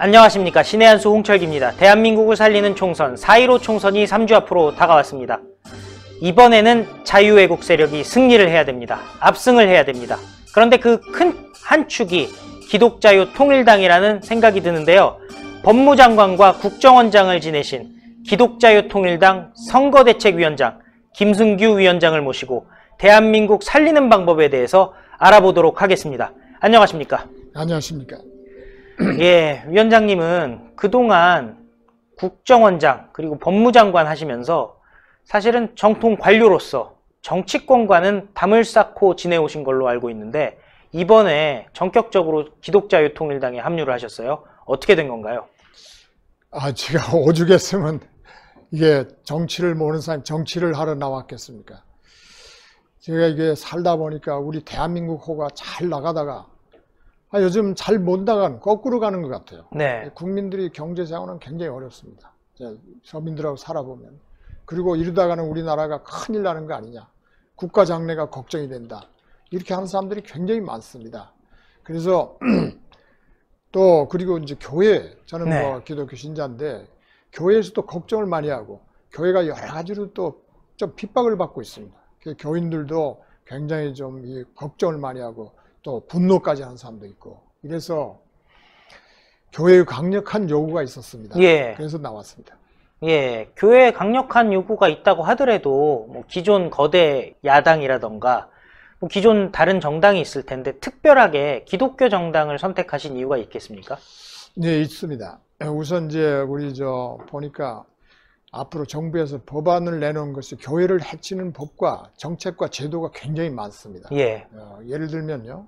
안녕하십니까 신의 한수 홍철기입니다. 대한민국을 살리는 총선 4.15 총선이 3주 앞으로 다가왔습니다. 이번에는 자유외국 세력이 승리를 해야 됩니다. 압승을 해야 됩니다. 그런데 그 큰 한 축이 기독자유 통일당이라는 생각이 드는데요. 법무장관과 국정원장을 지내신 기독자유 통일당 선거대책위원장 김승규 위원장을 모시고 대한민국 살리는 방법에 대해서 알아보도록 하겠습니다. 안녕하십니까? 안녕하십니까? 예, 위원장님은 그동안 국정원장 그리고 법무장관 하시면서 사실은 정통 관료로서 정치권과는 담을 쌓고 지내오신 걸로 알고 있는데 이번에 전격적으로 기독자 유통일당에 합류를 하셨어요. 어떻게 된 건가요? 아, 제가 오죽했으면 이게 정치를 모르는 사람 정치를 하러 나왔겠습니까? 제가 이게 살다 보니까 우리 대한민국 호가 잘 나가다가 아, 요즘 잘 못 나가는 거꾸로 가는 것 같아요. 네. 국민들이 경제 상황은 굉장히 어렵습니다. 서민들하고 살아보면 그리고 이러다가는 우리나라가 큰일 나는 거 아니냐. 국가 장래가 걱정이 된다. 이렇게 하는 사람들이 굉장히 많습니다. 그래서 또 그리고 이제 교회 저는 네. 뭐 기독교 신자인데 교회에서도 걱정을 많이 하고 교회가 여러 가지로 또 좀 핍박을 받고 있습니다. 그 교인들도 굉장히 좀 걱정을 많이 하고 또 분노까지 하는 사람도 있고 이래서 교회의 강력한 요구가 있었습니다. 예. 그래서 나왔습니다. 예, 교회에 강력한 요구가 있다고 하더라도 뭐 기존 거대 야당이라던가 뭐 기존 다른 정당이 있을 텐데 특별하게 기독교 정당을 선택하신 이유가 있겠습니까? 네, 있습니다. 우선 이제 우리 저 보니까 앞으로 정부에서 법안을 내놓은 것이 교회를 해치는 법과 정책과 제도가 굉장히 많습니다. 예. 어, 예를 들면요.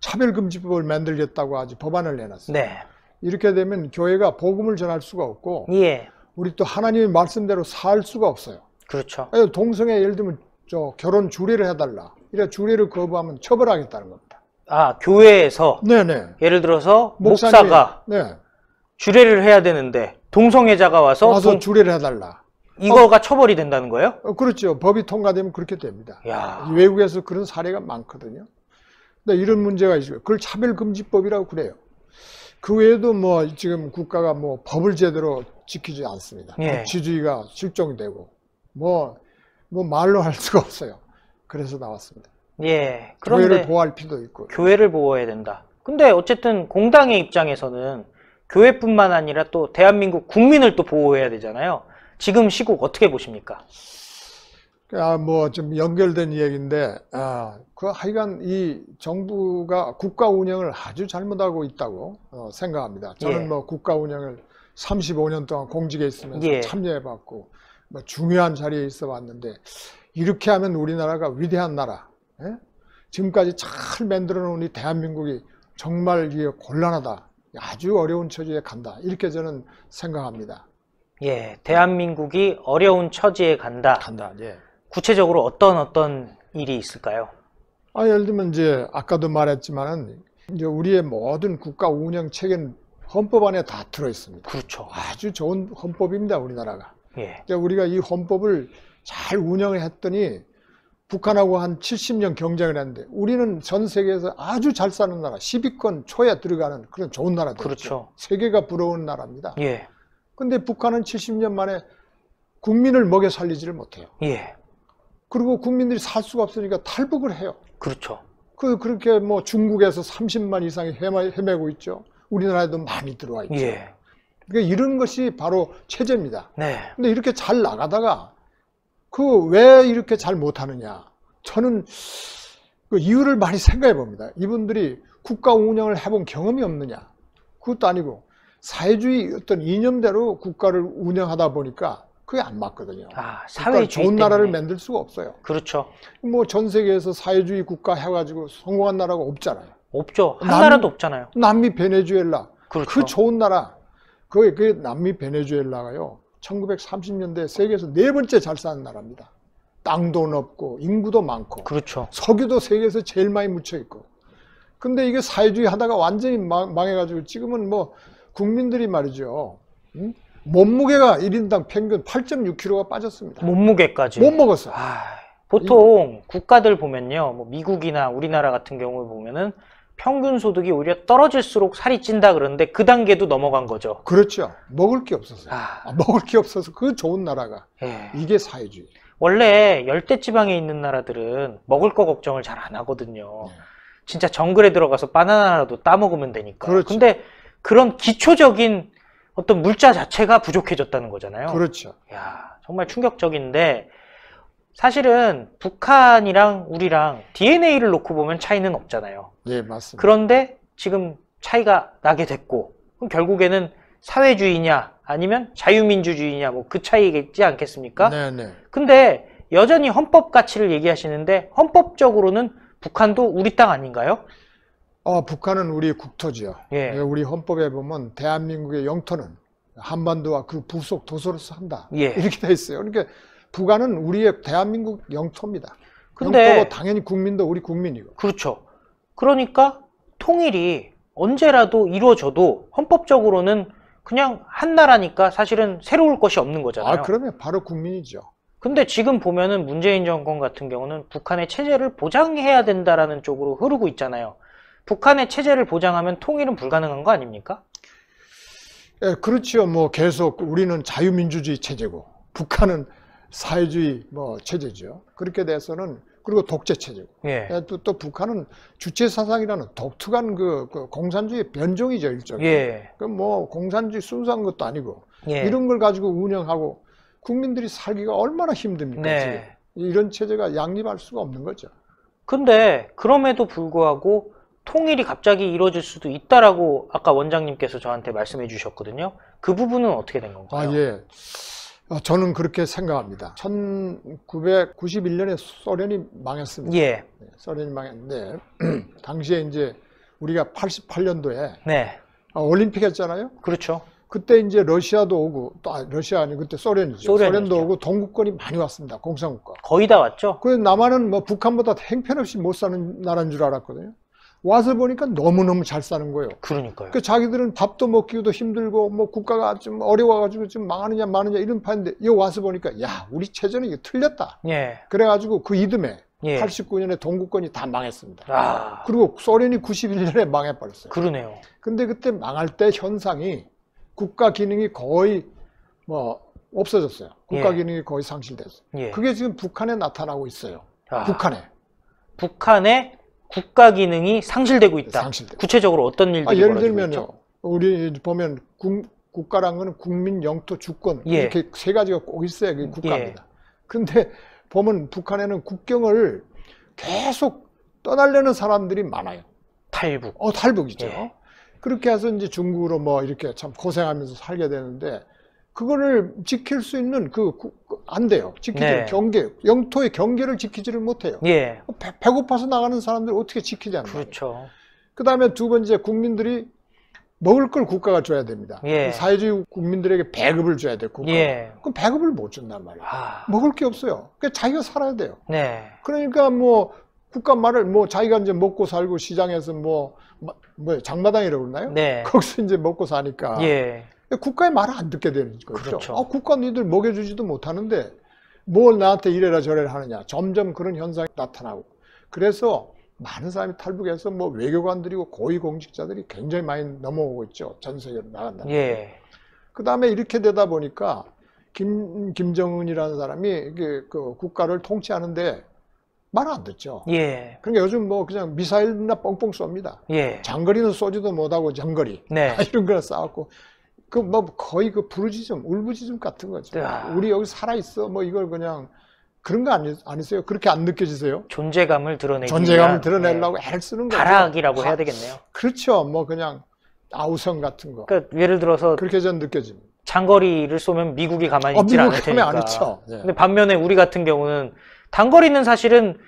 차별금지법을 만들겠다고 아주 법안을 내놨어요. 네. 이렇게 되면 교회가 복음을 전할 수가 없고 예. 우리 또 하나님의 말씀대로 살 수가 없어요. 그렇죠. 동성애 예를 들면 저 결혼 주례를 해달라. 이래 주례를 거부하면 처벌하겠다는 겁니다. 아 교회에서 네네. 네. 예를 들어서 목사님, 목사가 네. 주례를 해야 되는데 동성애자가 와서 와서 동... 주례를 해달라. 이거가 어, 처벌이 된다는 거예요? 어, 그렇죠. 법이 통과되면 그렇게 됩니다. 야. 외국에서 그런 사례가 많거든요. 네, 이런 문제가 있어요. 그걸 차별금지법이라고 그래요. 그 외에도 뭐 지금 국가가 뭐 법을 제대로 지키지 않습니다. 예. 법치주의가 실종되고 이 뭐, 뭐 말로 할 수가 없어요. 그래서 나왔습니다. 예. 그런데 교회를 보호할 필요도 있고. 교회를 보호해야 된다. 근데 어쨌든 공당의 입장에서는 교회뿐만 아니라 또 대한민국 국민을 또 보호해야 되잖아요. 지금 시국 어떻게 보십니까? 아, 뭐 좀 연결된 이야기인데 아, 그 하여간 이 정부가 국가 운영을 아주 잘못하고 있다고 어, 생각합니다. 저는 예. 뭐 국가 운영을 35년 동안 공직에 있으면서 예. 참여해봤고 뭐 중요한 자리에 있어봤는데 이렇게 하면 우리나라가 위대한 나라 예? 지금까지 잘 만들어 놓은 이 대한민국이 정말 이게 곤란하다 아주 어려운 처지에 간다 이렇게 저는 생각합니다. 예, 대한민국이 어려운 처지에 간다. 간다. 예. 구체적으로 어떤 어떤 일이 있을까요? 아, 예를 들면 이제 아까도 말했지만은 이제 우리의 모든 국가 운영 체계는 헌법 안에 다 들어 있습니다. 그렇죠. 아주 좋은 헌법입니다, 우리나라가. 예. 이제 우리가 이 헌법을 잘 운영을 했더니 북한하고 한 70년 경쟁을 했는데 우리는 전 세계에서 아주 잘 사는 나라, 10위권 초에 들어가는 그런 좋은 나라죠. 그렇죠. 세계가 부러운 나라입니다. 예. 근데 북한은 70년 만에 국민을 먹여 살리지를 못해요. 예. 그리고 국민들이 살 수가 없으니까 탈북을 해요. 그렇죠. 그, 그렇게 뭐 중국에서 30만 이상이 헤매, 고 있죠. 우리나라에도 많이 들어와 있죠. 예. 그러니까 이런 것이 바로 체제입니다. 네. 근데 이렇게 잘 나가다가 그 왜 이렇게 잘 못하느냐. 저는 그 이유를 많이 생각해 봅니다. 이분들이 국가 운영을 해본 경험이 없느냐. 그것도 아니고 사회주의 어떤 이념대로 국가를 운영하다 보니까 그게 안 맞거든요. 아, 사회주의 그러니까 좋은 때문에. 나라를 만들 수가 없어요. 그렇죠. 뭐 전 세계에서 사회주의 국가 해가지고 성공한 나라가 없잖아요. 없죠. 한 남, 나라도 없잖아요. 남미 베네수엘라. 그 그렇죠. 그 좋은 나라. 그게, 그게 남미 베네수엘라가요. 1930년대 세계에서 네 번째 잘 사는 나라입니다. 땅도 넓고 인구도 많고. 그렇죠. 석유도 세계에서 제일 많이 묻혀 있고. 근데 이게 사회주의 하다가 완전히 망, 해가지고 지금은 뭐 국민들이 말이죠. 응? 몸무게가 1인당 평균 8.6kg가 빠졌습니다. 몸무게까지. 못 먹었어. 아, 보통 국가들 보면요. 뭐 미국이나 우리나라 같은 경우를 보면은 평균 소득이 오히려 떨어질수록 살이 찐다 그러는데 그 단계도 넘어간 거죠. 그렇죠. 먹을 게 없어서. 아. 아, 먹을 게 없어서 그 좋은 나라가 예. 이게 사회주의. 원래 열대 지방에 있는 나라들은 먹을 거 걱정을 잘 안 하거든요. 예. 진짜 정글에 들어가서 바나나라도 따 먹으면 되니까. 그렇죠. 근데 그런 기초적인 어떤 물자 자체가 부족해졌다는 거잖아요. 그렇죠. 야 정말 충격적인데 사실은 북한이랑 우리랑 DNA를 놓고 보면 차이는 없잖아요. 예, 맞습니다. 그런데 지금 차이가 나게 됐고 그럼 결국에는 사회주의냐 아니면 자유민주주의냐 뭐 그 차이겠지 않겠습니까? 네, 네. 근데 여전히 헌법 가치를 얘기하시는데 헌법적으로는 북한도 우리 땅 아닌가요? 어, 북한은 우리 국토지요. 예. 예. 우리 헌법에 보면 대한민국의 영토는 한반도와 그 부속 도서로서 한다. 예. 이렇게 돼 있어요. 그러니까 북한은 우리의 대한민국 영토입니다. 근데 영토고 당연히 국민도 우리 국민이고. 그렇죠. 그러니까 통일이 언제라도 이루어져도 헌법적으로는 그냥 한 나라니까 사실은 새로울 것이 없는 거잖아요. 아, 그러면 바로 국민이죠. 근데 지금 보면은 문재인 정권 같은 경우는 북한의 체제를 보장해야 된다라는 쪽으로 흐르고 있잖아요. 북한의 체제를 보장하면 통일은 불가능한 거 아닙니까? 예, 그렇지뭐 계속 우리는 자유민주주의 체제고 북한은 사회주의 뭐 체제죠. 그렇게 돼서는 그리고 독재 체제고 예. 예 또, 또 북한은 주체 사상이라는 독특한 그, 그 공산주의 변종이죠 일종 예. 그뭐 공산주의 순수한 것도 아니고 예. 이런 걸 가지고 운영하고 국민들이 살기가 얼마나 힘듭니까? 네. 이런 체제가 양립할 수가 없는 거죠. 근데 그럼에도 불구하고 통일이 갑자기 이루어질 수도 있다라고 아까 원장님께서 저한테 말씀해 주셨거든요. 그 부분은 어떻게 된 건가요? 아, 예. 어, 저는 그렇게 생각합니다. 1991년에 소련이 망했습니다. 예. 네, 소련이 망했는데 당시에 이제 우리가 88년도에 네. 아, 올림픽 했잖아요. 그렇죠. 그때 이제 러시아도 오고 또 아, 러시아 아니 고 그때 소련이죠. 소련이죠. 소련도 오고 동국권이 많이 왔습니다. 공산국가. 거의 다 왔죠. 그 남한은 뭐 북한보다 행편없이 못 사는 나라인 줄 알았거든요. 와서 보니까 너무너무 잘 사는 거예요. 그러니까요. 그 자기들은 밥도 먹기도 힘들고 뭐 국가가 좀 어려워가지고 지금 망하느냐 마느냐 이런 판인데 여 와서 보니까 야 우리 체제는 이게 틀렸다. 예. 그래가지고 그 이듬해 예. 89년에 동구권이 다 망했습니다. 아. 그리고 소련이 91년에 망해버렸어요. 그러네요. 근데 그때 망할 때 현상이 국가 기능이 거의 뭐 없어졌어요. 국가 예. 기능이 거의 상실됐어요. 예. 그게 지금 북한에 나타나고 있어요. 아. 북한에. 북한에 국가 기능이 상실되고 있다. 상실되고. 구체적으로 어떤 일들이 아, 예를 들면요. 있죠? 우리 보면 국, 국가란 거는 국민, 영토, 주권 예. 이렇게 세 가지가 꼭 있어야 그게 예. 국가입니다. 예. 근데 보면 북한에는 국경을 계속 떠나려는 사람들이 많아요. 탈북. 어, 탈북이죠. 예. 그렇게 해서 이제 중국으로 뭐 이렇게 참 고생하면서 살게 되는데 그거를 지킬 수 있는 그안 돼요. 지키지 네. 경계 영토의 경계를 지키지를 못해요. 예. 어, 배, 고파서 나가는 사람들 어떻게 지키지 않나요? 그렇죠. 그다음에 두 번째 국민들이 먹을 걸 국가가 줘야 됩니다. 예. 그 사회주의 국민들에게 배급을 줘야 돼 국가. 예. 그럼 배급을 못 준단 말이에요. 아... 먹을 게 없어요. 그러니까 자기가 살아야 돼요. 네. 그러니까 뭐 국가 말을 뭐 자기가 이제 먹고 살고 시장에서 뭐뭐 뭐 장마당이라고 그러나요? 네. 거기서 이제 먹고 사니까. 예. 국가의 말을 안 듣게 되는 거죠. 그렇죠. 아, 국가 니들 먹여주지도 못하는데 뭘 나한테 이래라 저래라 하느냐. 점점 그런 현상이 나타나고. 그래서 많은 사람이 탈북해서 뭐 외교관들이고 고위공직자들이 굉장히 많이 넘어오고 있죠. 전 세계로 나간다. 예. 그 다음에 이렇게 되다 보니까 김, 김정은이라는 사람이 그, 그 국가를 통치하는데 말을안 듣죠. 예. 그러니까 요즘 뭐 그냥 미사일이나 뻥뻥 쏩니다. 예. 장거리는 쏘지도 못하고 장거리. 네. 이런 거나 싸웠고 그뭐 거의 그 부르짖음, 울부짖음 같은 거죠. 야. 우리 여기 살아 있어. 뭐 이걸 그냥 그런 거 아니, 아니세요? 그렇게 안 느껴지세요? 존재감을 드러내기 존재감을 드러내려고 네. 애를 쓰는 거죠. 가락이라고 해야 되겠네요. 그렇죠. 뭐 그냥 아우성 같은 거. 그러니까 예를 들어서 그렇게 전 느껴집니다. 장거리를 쏘면 미국이 가만히 있지 어, 않을 테니까. 안 있죠. 네. 근데 반면에 우리 같은 경우는 단거리는 사실은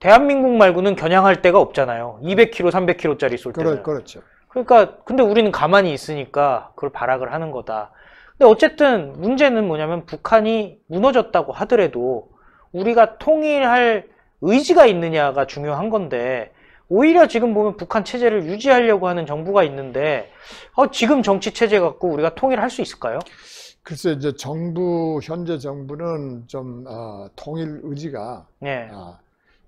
대한민국 말고는 겨냥할 데가 없잖아요. 200km, 300km짜리 쏠 때는. 그렇죠. 그러니까 근데 우리는 가만히 있으니까 그걸 발악을 하는 거다. 근데 어쨌든 문제는 뭐냐면 북한이 무너졌다고 하더라도 우리가 통일할 의지가 있느냐가 중요한 건데 오히려 지금 보면 북한 체제를 유지하려고 하는 정부가 있는데 어, 지금 정치 체제 갖고 우리가 통일할 수 있을까요? 글쎄 이제 정부 현재 정부는 좀 어, 통일 의지가 네. 어,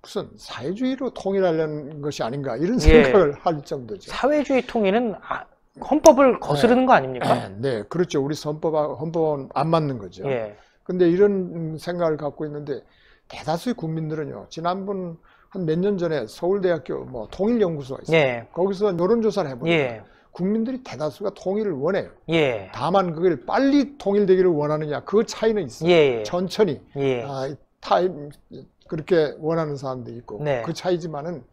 무슨 사회주의로 통일하려는 것이 아닌가 이런 예. 생각을 예. 할 정도죠. 사회주의 통일은 아, 헌법을 네. 거스르는 네. 거 아닙니까? 네. 네, 그렇죠. 우리 헌법 헌법은 안 맞는 거죠. 예. 근데 이런 생각을 갖고 있는데 대다수의 국민들은요. 지난번 한 몇 년 전에 서울대학교 뭐 통일연구소가 있어요. 예. 거기서 여론조사를 해보니까 예. 국민들이 대다수가 통일을 원해요. 예. 다만 그걸 빨리 통일되기를 원하느냐 그 차이는 있어요. 예, 예. 천천히 예. 아, 타임 그렇게 원하는 사람도 있고 네. 그 차이지만은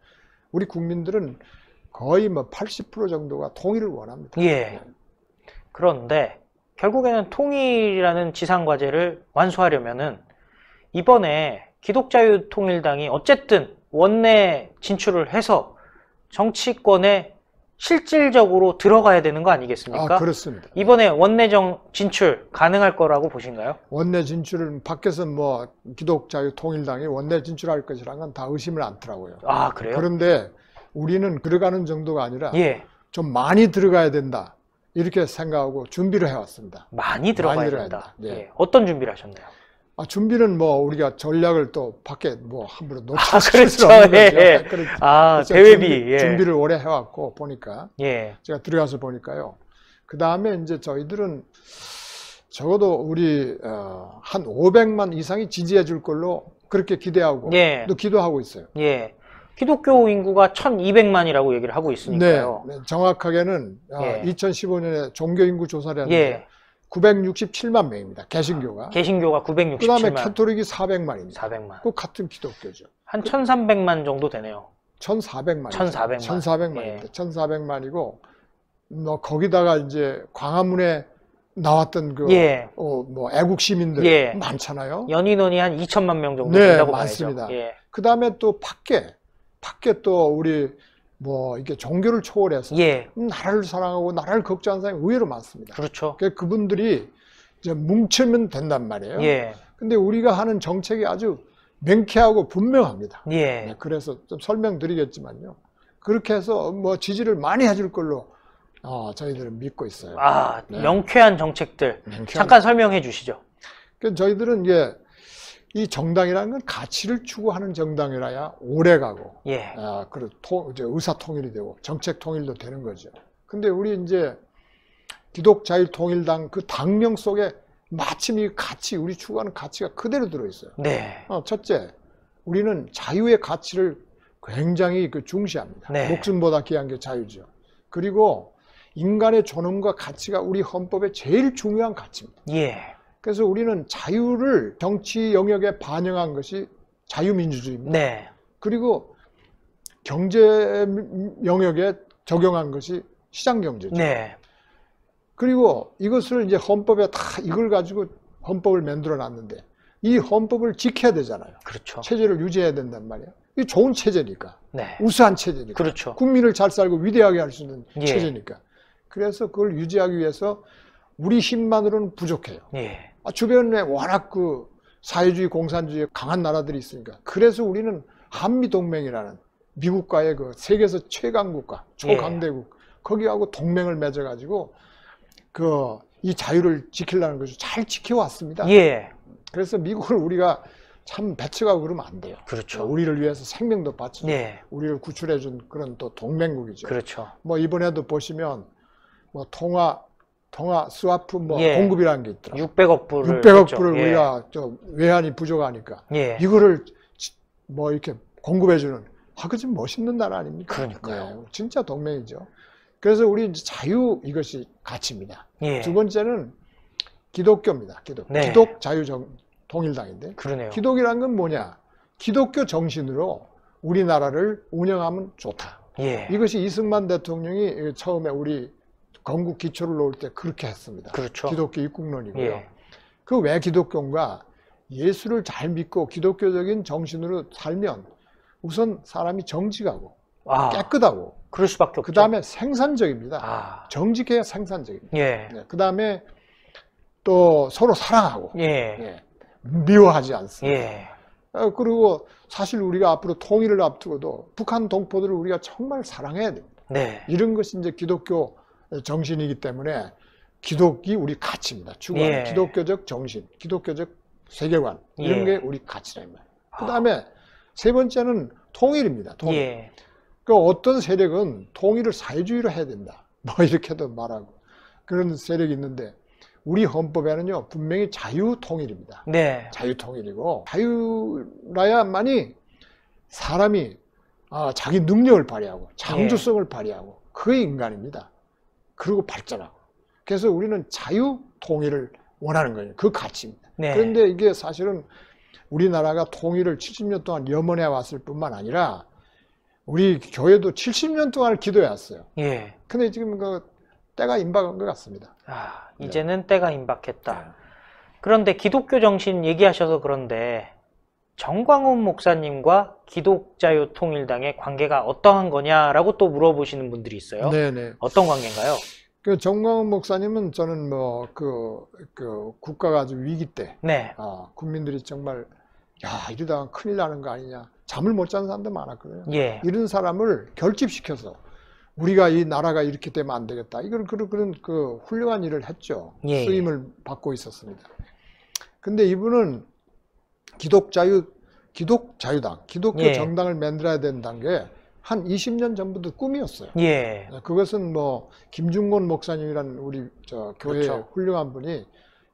우리 국민들은 거의 뭐 80% 정도가 통일을 원합니다. 예. 그런데 결국에는 통일이라는 지상 과제를 완수하려면은 이번에 기독자유통일당이 어쨌든 원내 진출을 해서 정치권에 실질적으로 들어가야 되는 거 아, 아니겠습니까? 아, 그렇습니다. 이번에 원내정 진출 가능할 거라고 보신가요? 원내 진출은 밖에서 뭐 기독자유 통일당이 원내 진출할 것이라는 건 다 의심을 않더라고요. 아, 그래요? 그런데 우리는 들어가는 정도가 아니라 예. 좀 많이 들어가야 된다. 이렇게 생각하고 준비를 해왔습니다. 많이 들어가야 많이 된다. 된다. 예. 예. 어떤 준비를 하셨나요? 아, 준비는 뭐 우리가 전략을 또 밖에 뭐 함부로 놓칠 아, 그렇죠. 예. 아, 그렇죠. 없는 거죠. 예. 그렇죠. 아, 대회비 준비, 예. 준비를 오래 해왔고 보니까 예. 제가 들어가서 보니까요. 그 다음에 이제 저희들은 적어도 우리 어, 한 500만 이상이 지지해 줄 걸로 그렇게 기대하고 예. 또 기도하고 있어요. 예. 기독교 인구가 1,200만이라고 얘기를 하고 있으니까요. 네, 네. 정확하게는 어, 예. 2015년에 종교 인구 조사를 했는데 예. 967만 명입니다. 개신교가. 아, 개신교가 967만. 그다음에 카톨릭이 400만입니다. 400만. 그 같은 기독교죠. 한 1,300만 정도 되네요. 1,400만. 1,400만. 1,400만입니다. 예. 1,400만이고 뭐 거기다가 이제 광화문에 나왔던 그, 예. 어, 뭐, 애국 시민들 예. 많잖아요. 연인원이 한2 0 0 0만명 정도 네, 된다고 많습니다. 예. 그 다음에 또 밖에, 밖에 또 우리 뭐 이게 종교를 초월해서 예. 나라를 사랑하고 나라를 걱정하는 사람이 의외로 많습니다. 그렇죠. 그러니까 그분들이 이제 뭉치면 된단 말이에요. 예. 근데 우리가 하는 정책이 아주 명쾌하고 분명합니다. 예. 네, 그래서 좀 설명드리겠지만요. 그렇게 해서 뭐 지지를 많이 해줄 걸로 어, 저희들은 믿고 있어요. 아, 네. 명쾌한 정책들. 명쾌한... 잠깐 설명해 주시죠. 그러니까 저희들은 이제 이 정당이라는 건 가치를 추구하는 정당이라야 오래가고 예. 아, 그리고 통, 이제 의사통일이 되고 정책통일도 되는 거죠. 근데 우리 이제 기독자유통일당 그 당명 속에 마침 이 가치 우리 추구하는 가치가 그대로 들어있어요. 네. 어, 첫째, 우리는 자유의 가치를 굉장히 그 중시합니다. 네. 목숨보다 귀한 게 자유죠. 그리고 인간의 존엄과 가치가 우리 헌법의 제일 중요한 가치입니다. 예. 그래서 우리는 자유를 정치 영역에 반영한 것이 자유민주주의입니다. 네. 그리고 경제 영역에 적용한 것이 시장 경제죠. 네. 그리고 이것을 이제 헌법에 다 이걸 가지고 헌법을 만들어 놨는데 이 헌법을 지켜야 되잖아요. 그렇죠. 체제를 유지해야 된단 말이에요. 이 좋은 체제니까. 네. 우수한 체제니까. 그렇죠. 국민을 잘 살고 위대하게 할 수 있는 예. 체제니까. 그래서 그걸 유지하기 위해서 우리 힘만으로는 부족해요. 예. 아, 주변에 워낙 그 사회주의 공산주의 강한 나라들이 있으니까 그래서 우리는 한미동맹이라는 미국과의 그 세계에서 최강 국가 초강대국 예. 거기하고 동맹을 맺어가지고 그 이 자유를 지키려는 것을 잘 지켜왔습니다. 예. 그래서 미국을 우리가 참 배척하고 그러면 안 돼요. 그렇죠. 우리를 위해서 생명도 바치고 예. 우리를 구출해준 그런 또 동맹국이죠. 그렇죠. 뭐 이번에도 보시면 뭐 통화 통화 스와프 뭐 예. 공급이라는 게 있더라. 600억 불을 600억 불을 했 예. 우리가 좀 외환이 부족하니까 예. 이거를 뭐 이렇게 공급해 주는 아 그지 멋있는 나라 아닙니까? 그러니까요. 네, 진짜 동맹이죠. 그래서 우리 자유 이것이 가치입니다. 예. 두 번째는 기독교입니다. 기독. 네. 기독 자유 정 통일당인데. 그러네요. 기독이란 건 뭐냐? 기독교 정신으로 우리나라를 운영하면 좋다. 예. 이것이 이승만 대통령이 처음에 우리 건국 기초를 놓을 때 그렇게 했습니다. 그렇죠. 기독교 입국론이고요. 예. 그왜 기독교인가? 예수를 잘 믿고 기독교적인 정신으로 살면 우선 사람이 정직하고 아, 깨끗하고 그럴 수밖에 없죠. 그 다음에 생산적입니다. 아. 정직해야 생산적입니다. 예. 네, 그 다음에 또 서로 사랑하고 예. 예. 미워하지 않습니다. 예. 어, 그리고 사실 우리가 앞으로 통일을 앞두고도 북한 동포들을 우리가 정말 사랑해야 됩니다. 네. 이런 것이 이제 기독교 정신이기 때문에 기독이 우리 가치입니다. 주관 예. 기독교적 정신, 기독교적 세계관 이런 예. 게 우리 가치라 이 말이에요. 아. 그다음에 세 번째는 통일입니다. 통일. 예. 그 어떤 세력은 통일을 사회주의로 해야 된다. 뭐 이렇게도 말하고 그런 세력이 있는데 우리 헌법에는요 분명히 자유통일입니다. 네. 자유통일이고 자유라야만이 사람이 아, 자기 능력을 발휘하고 예. 창조성을 발휘하고 그 인간입니다. 그리고 발전하고. 그래서 우리는 자유 통일을 원하는 거예요. 그 가치입니다. 네. 그런데 이게 사실은 우리나라가 통일을 70년 동안 염원해 왔을 뿐만 아니라 우리 교회도 70년 동안 기도해 왔어요. 예. 근데 지금 그 때가 임박한 것 같습니다. 아, 네. 이제는 네. 때가 임박했다. 네. 그런데 기독교 정신 얘기하셔서 그런데 정광훈 목사님과 기독자유통일당의 관계가 어떠한 거냐라고 또 물어보시는 분들이 있어요. 네네. 어떤 관계인가요? 그 정광훈 목사님은 저는 뭐그 그 국가가 아주 위기 때, 네. 아, 국민들이 정말 야 이러다가 큰일 나는 거 아니냐, 잠을 못 자는 사람도 많았거든요. 예. 이런 사람을 결집시켜서 우리가 이 나라가 이렇게 되면 안 되겠다. 이걸 그런 그런 그 훌륭한 일을 했죠. 예. 예. 쓰임을 받고 있었습니다. 근데 이분은 기독자유 기독자유당 기독교 예. 정당을 만들어야 된다는 게 한 20년 전부터 꿈이었어요. 예. 네, 그것은 뭐 김중곤 목사님이란 우리 저 교회 그렇죠. 훌륭한 분이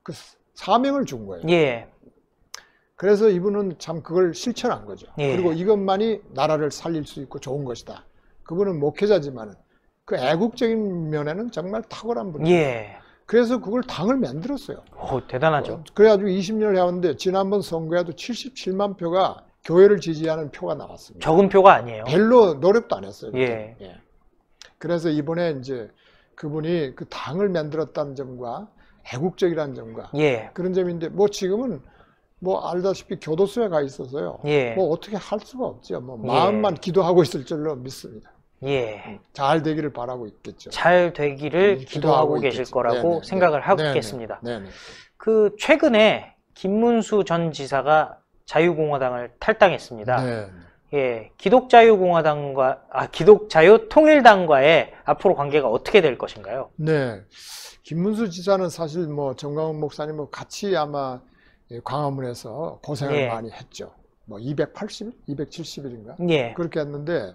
그 사명을 준 거예요. 예. 그래서 이분은 참 그걸 실천한 거죠. 예. 그리고 이것만이 나라를 살릴 수 있고 좋은 것이다. 그분은 목회자지만 그 애국적인 면에는 정말 탁월한 분이에요. 예. 그래서 그걸 당을 만들었어요. 오, 대단하죠. 어, 그래가지고 20년을 해왔는데 지난번 선거에도 77만 표가 교회를 지지하는 표가 나왔습니다. 적은 표가 아니에요. 별로 노력도 안 했어요. 예. 예. 그래서 이번에 이제 그분이 그 당을 만들었다는 점과 애국적이라는 점과 예. 그런 점인데 뭐 지금은 뭐 알다시피 교도소에 가 있어서요. 예. 뭐 어떻게 할 수가 없죠. 뭐 예. 마음만 기도하고 있을 줄로 믿습니다. 예. 음, 잘 되기를 바라고 있겠죠. 잘 되기를 음, 기도하고, 기도하고 계실 거라고 네네, 생각을 네네, 하겠습니다. 네네, 그 최근에 김문수 전 지사가 자유공화당을 탈당했습니다. 네. 예, 기독자유공화당과 아 기독자유통일당과의 앞으로 관계가 어떻게 될 것인가요? 네, 김문수 지사는 사실 뭐 정광훈 목사님하 뭐 같이 아마 예, 광화문에서 고생을 예. 많이 했죠. 뭐 280, 270일인가? 예. 그렇게 했는데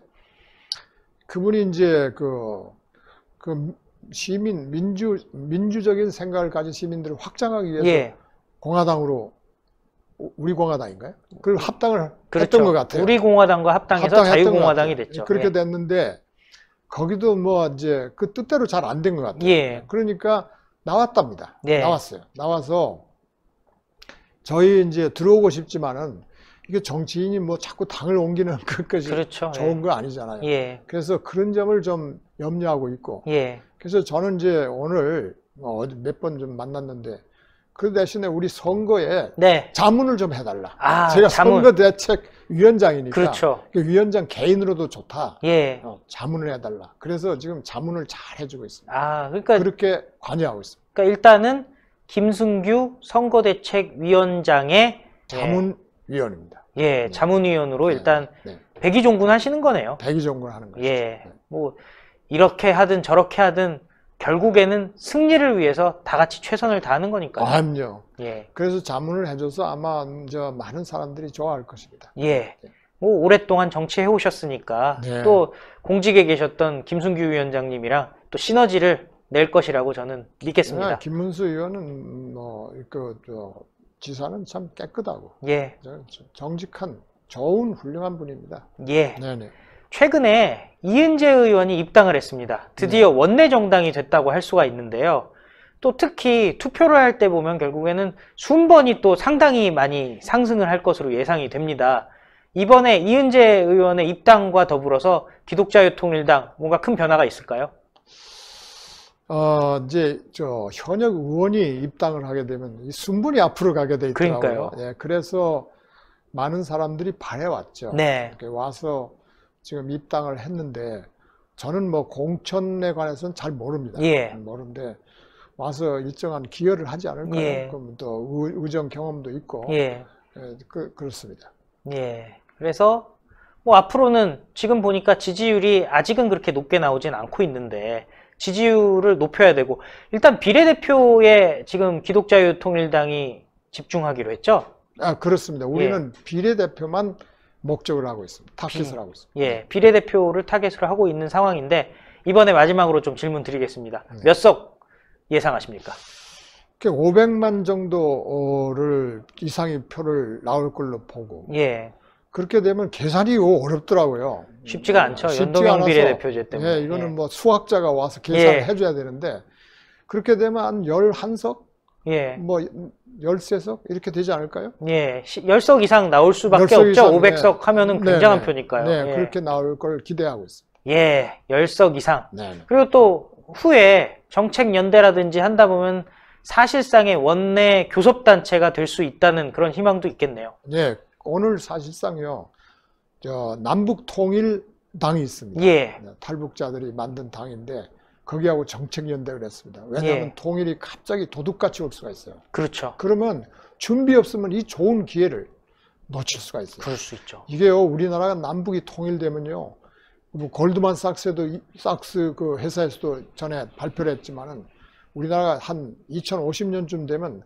그분이 이제 그, 그 시민 민주 민주적인 생각을 가진 시민들을 확장하기 위해서 예. 공화당으로 우리 공화당인가요? 그걸 합당을 그렇죠. 했던 것 같아요. 우리 공화당과 합당해서 자유공화당이 됐죠. 예, 그렇게 예. 됐는데 거기도 뭐 이제 그 뜻대로 잘 안 된 것 같아요. 예. 그러니까 나왔답니다. 예. 나왔어요. 나와서 저희 이제 들어오고 싶지만은 이게 정치인이 뭐 자꾸 당을 옮기는 끝까지 그렇죠. 좋은 예. 거 아니잖아요. 예. 그래서 그런 점을 좀 염려하고 있고. 예. 그래서 저는 이제 오늘 뭐 몇번 좀 만났는데 그 대신에 우리 선거에 네. 자문을 좀 해달라. 아, 제가 자문. 선거 대책 위원장이니까 그렇죠. 그 위원장 개인으로도 좋다. 예. 어, 자문을 해달라. 그래서 지금 자문을 잘 해주고 있습니다. 아, 그러니까 그렇게 관여하고 있습니다. 그러니까 일단은 김승규 선거대책위원장의 자문 예. 위원입니다. 예, 네. 자문위원으로 네. 일단 네. 백의종군 하시는 거네요. 백의종군 하는 거죠. 예, 네. 뭐 이렇게 하든 저렇게 하든 결국에는 승리를 위해서 다 같이 최선을 다하는 거니까요. 아, 그럼요. 예. 그래서 자문을 해줘서 아마 저 많은 사람들이 좋아할 것입니다. 예. 네. 뭐 오랫동안 정치해 오셨으니까 네. 또 공직에 계셨던 김순규 위원장님이랑 또 시너지를 낼 것이라고 저는 믿겠습니다. 아, 김문수 의원은 뭐그 지사는 참 깨끗하고 예. 정직한 좋은 훌륭한 분입니다. 예. 네네. 최근에 이은재 의원이 입당을 했습니다. 드디어 네. 원내 정당이 됐다고 할 수가 있는데요. 또 특히 투표를 할 때 보면 결국에는 순번이 또 상당히 많이 상승을 할 것으로 예상이 됩니다. 이번에 이은재 의원의 입당과 더불어서 기독자유통일당 뭔가 큰 변화가 있을까요? 어, 이제 저 현역 의원이 입당을 하게 되면 이 순분이 앞으로 가게 돼 있더라고요. 그러니까요. 예, 그래서 많은 사람들이 바래왔죠. 네. 이렇게 와서 지금 입당을 했는데 저는 뭐 공천에 관해서는 잘 모릅니다. 예. 모른는데 와서 일정한 기여를 하지 않을까요? 예. 그럼 또 의, 의정 경험도 있고 예. 예, 그, 그렇습니다. 예. 그래서 뭐 앞으로는 지금 보니까 지지율이 아직은 그렇게 높게 나오진 않고 있는데 지지율을 높여야 되고 일단 비례대표에 지금 기독자유통일당이 집중하기로 했죠. 아 그렇습니다. 예. 우리는 예. 비례대표만 목적을 하고 있습니다. 타겟을 비, 하고 있습니다. 예, 비례대표를 타겟으로 하고 있는 상황인데 이번에 마지막으로 좀 질문 드리겠습니다. 네. 몇석 예상하십니까? 500만 정도를 이상의 표를 나올 걸로 보고 예. 그렇게 되면 계산이 어렵더라고요. 쉽지가 않죠. 연동형 비례대표제 때문에. 예, 이거는 예. 뭐 수학자가 와서 계산을 예. 해줘야 되는데 그렇게 되면 한 11석? 예. 뭐 13석? 이렇게 되지 않을까요? 예. 10석 이상 나올 수밖에 없죠. 이상, 500석 예. 네. 하면은 굉장한 네, 네. 표니까요. 네, 예. 그렇게 나올 걸 기대하고 있습니다. 예, 10석 이상. 네, 네. 그리고 또 후에 정책 연대라든지 한다 보면 사실상의 원내 교섭단체가 될 수 있다는 그런 희망도 있겠네요. 예, 오늘 사실상요 저 남북 통일 당이 있습니다. 예. 네, 탈북자들이 만든 당인데 거기하고 정책연대를 했습니다. 왜냐하면 예. 통일이 갑자기 도둑같이 올 수가 있어요. 그렇죠. 그러면 준비 없으면 이 좋은 기회를 놓칠 수가 있어요. 그럴 수 있죠. 이게요, 우리나라가 남북이 통일되면요, 뭐 골드만삭스도 삭스 그 회사에서도 전에 발표를 했지만은 우리나라가 한 2050년쯤 되면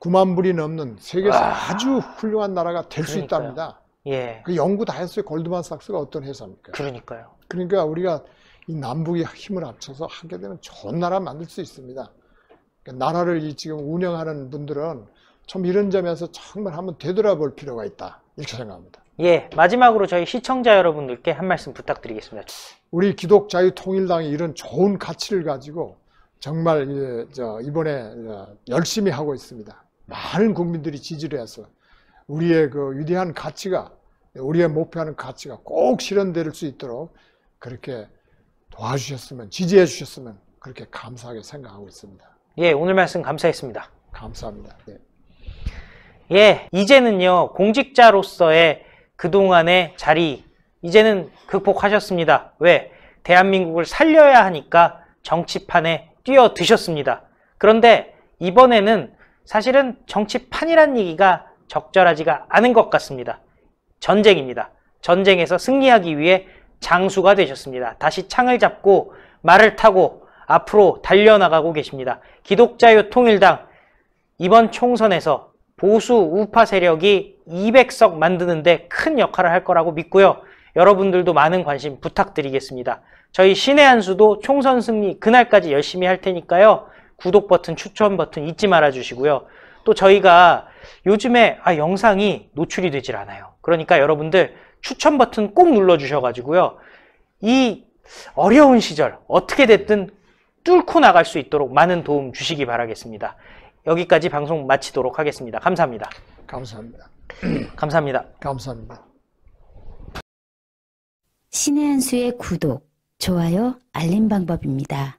9만 불이 넘는 세계에서 와. 아. 아주 훌륭한 나라가 될 수 있답니다. 예. 그 연구 다 했어요. 골드만삭스가 어떤 회사입니까? 그러니까요. 그러니까 우리가 이 남북이 힘을 합쳐서 하게 되면 좋은 나라 만들 수 있습니다. 그러니까 나라를 지금 운영하는 분들은 좀 이런 점에서 정말 한번 되돌아볼 필요가 있다. 이렇게 생각합니다. 예, 마지막으로 저희 시청자 여러분들께 한 말씀 부탁드리겠습니다. 우리 기독자유통일당이 이런 좋은 가치를 가지고 정말 이번에 어, 열심히 하고 있습니다. 많은 국민들이 지지를 해서 우리의 그 위대한 가치가 우리의 목표하는 가치가 꼭 실현될 수 있도록 그렇게 도와주셨으면 지지해 주셨으면 그렇게 감사하게 생각하고 있습니다. 예, 오늘 말씀 감사했습니다. 감사합니다. 예. 예, 이제는요 공직자로서의 그동안의 자리 이제는 극복하셨습니다. 왜? 대한민국을 살려야 하니까 정치판에 뛰어드셨습니다. 그런데 이번에는 사실은 정치판이란 얘기가 적절하지가 않은 것 같습니다. 전쟁입니다. 전쟁에서 승리하기 위해 장수가 되셨습니다. 다시 창을 잡고 말을 타고 앞으로 달려나가고 계십니다. 기독자유 통일당 이번 총선에서 보수 우파 세력이 200석 만드는데 큰 역할을 할 거라고 믿고요. 여러분들도 많은 관심 부탁드리겠습니다. 저희 신의 한수도 총선 승리 그날까지 열심히 할 테니까요. 구독 버튼, 추천 버튼 잊지 말아주시고요. 또 저희가 요즘에 아, 영상이 노출이 되질 않아요. 그러니까 여러분들 추천 버튼 꼭 눌러주셔가지고요. 이 어려운 시절 어떻게 됐든 뚫고 나갈 수 있도록 많은 도움 주시기 바라겠습니다. 여기까지 방송 마치도록 하겠습니다. 감사합니다. 감사합니다. 감사합니다. 감사합니다. 신의 한 수의 구독, 좋아요, 알림 방법입니다.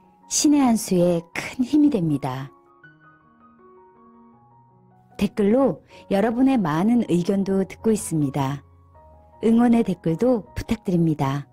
신의 한 수에 큰 힘이 됩니다. 댓글로 여러분의 많은 의견도 듣고 있습니다. 응원의 댓글도 부탁드립니다.